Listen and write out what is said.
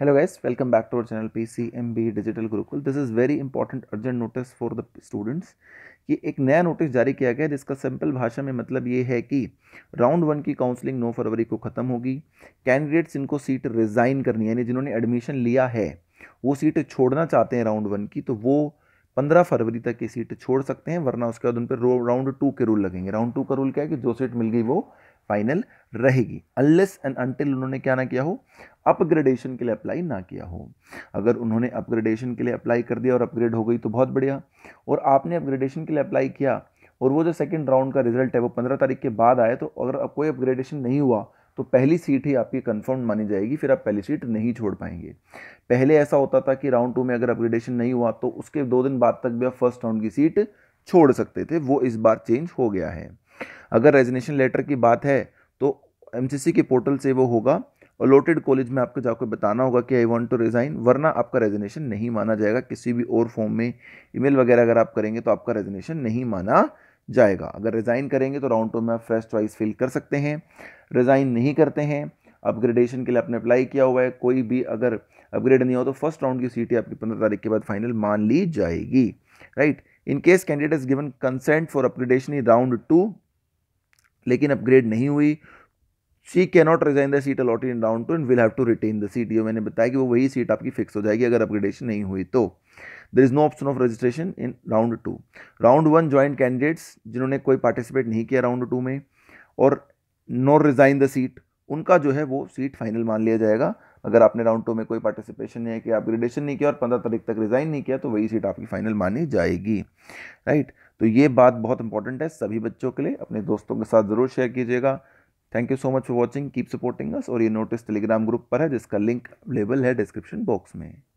Hello welcome back to welcome channel P C M B digital Gurukul this is very important urgent notice for the students कि एक नया notice जारी किया गया है जिसका सिंपल भाषा में मतलब ये है कि राउंड वन की काउंसलिंग 9 फरवरी को ख़त्म होगी कैंडिडेट्स इनको सीट रिज़ाइन करनी यानी जिन्होंने एडमिशन लिया है वो सीट छोड़ना चाहते हैं राउंड वन की तो वो पंद्रह फरवरी तक ये सीट छोड़ सकते हैं वरना उसके बाद उन पर राउंड टू के रूल लगेंगे राउंड टू का रूल क्या है कि जो सीट मिल गई वो फाइनल रहेगी अनलेस एंड अनटिल उन्होंने क्या ना किया हो अपग्रेडेशन के लिए अप्लाई ना किया हो अगर उन्होंने अपग्रेडेशन के लिए अप्लाई कर दिया और अपग्रेड हो गई तो बहुत बढ़िया और आपने अपग्रेडेशन के लिए अप्लाई किया और वो जो सेकेंड राउंड का रिजल्ट है वो पंद्रह तारीख के बाद आया तो अगर कोई अपग्रेडेशन नहीं हुआ तो पहली सीट ही आपकी कन्फर्म मानी जाएगी फिर आप पहली सीट नहीं छोड़ पाएंगे पहले ऐसा होता था कि राउंड टू में अगर अपग्रेडेशन नहीं हुआ तो उसके दो दिन बाद तक भी आप फर्स्ट राउंड की सीट छोड़ सकते थे वो इस बार चेंज हो गया है अगर रेजनेशन लेटर की बात है तो एम के पोर्टल से वो होगा और लोटेड कॉलेज में आपको जाकर बताना होगा कि आई वॉन्ट टू रिज़ाइन वरना आपका रेजनेशन नहीं माना जाएगा किसी भी और फॉर्म में ई वगैरह अगर आप करेंगे तो आपका रेजनेशन नहीं माना जाएगा अगर रिज़ाइन करेंगे तो राउंड टू में आप फ्रेश चॉइस फिल कर सकते हैं रिज़ाइन नहीं करते हैं अपग्रेडेशन के लिए आपने अप्लाई किया हुआ है कोई भी अगर अपग्रेड नहीं हो तो फर्स्ट राउंड की सीटें आपकी पंद्रह तारीख के बाद फाइनल मान ली जाएगी right in case candidate is given consent for upgradation in round two लेकिन अपग्रेड नहीं हुई she can not resign the seat allotted in round two and will have to retain the seat ये मैंने बताया कि वो वही सीट आपकी फिक्स हो जाएगी अगर अपग्रेडेशन नहीं हुई तो there is no option of registration in round two round one joint candidates जिन्होंने कोई पार्टिसिपेट नहीं किया राउंड टू में और नो रिज़ाइन द सीट उनका जो है वो सीट फाइनल मान लिया जाएगा अगर आपने राउंड टू में कोई पार्टिसिपेशन नहीं किया अपग्रेडेशन नहीं किया और पंद्रह तारीख तक रिज़ाइन नहीं किया तो वही सीट आपकी फाइनल मानी जाएगी राइट right? तो ये बात बहुत इंपॉर्टेंट है सभी बच्चों के लिए अपने दोस्तों के साथ ज़रूर शेयर कीजिएगा thank you so much for watching keep supporting us और ये नोटिस टेलीग्राम ग्रुप पर है जिसका लिंक अवेलेबल है डिस्क्रिप्शन बॉक्स में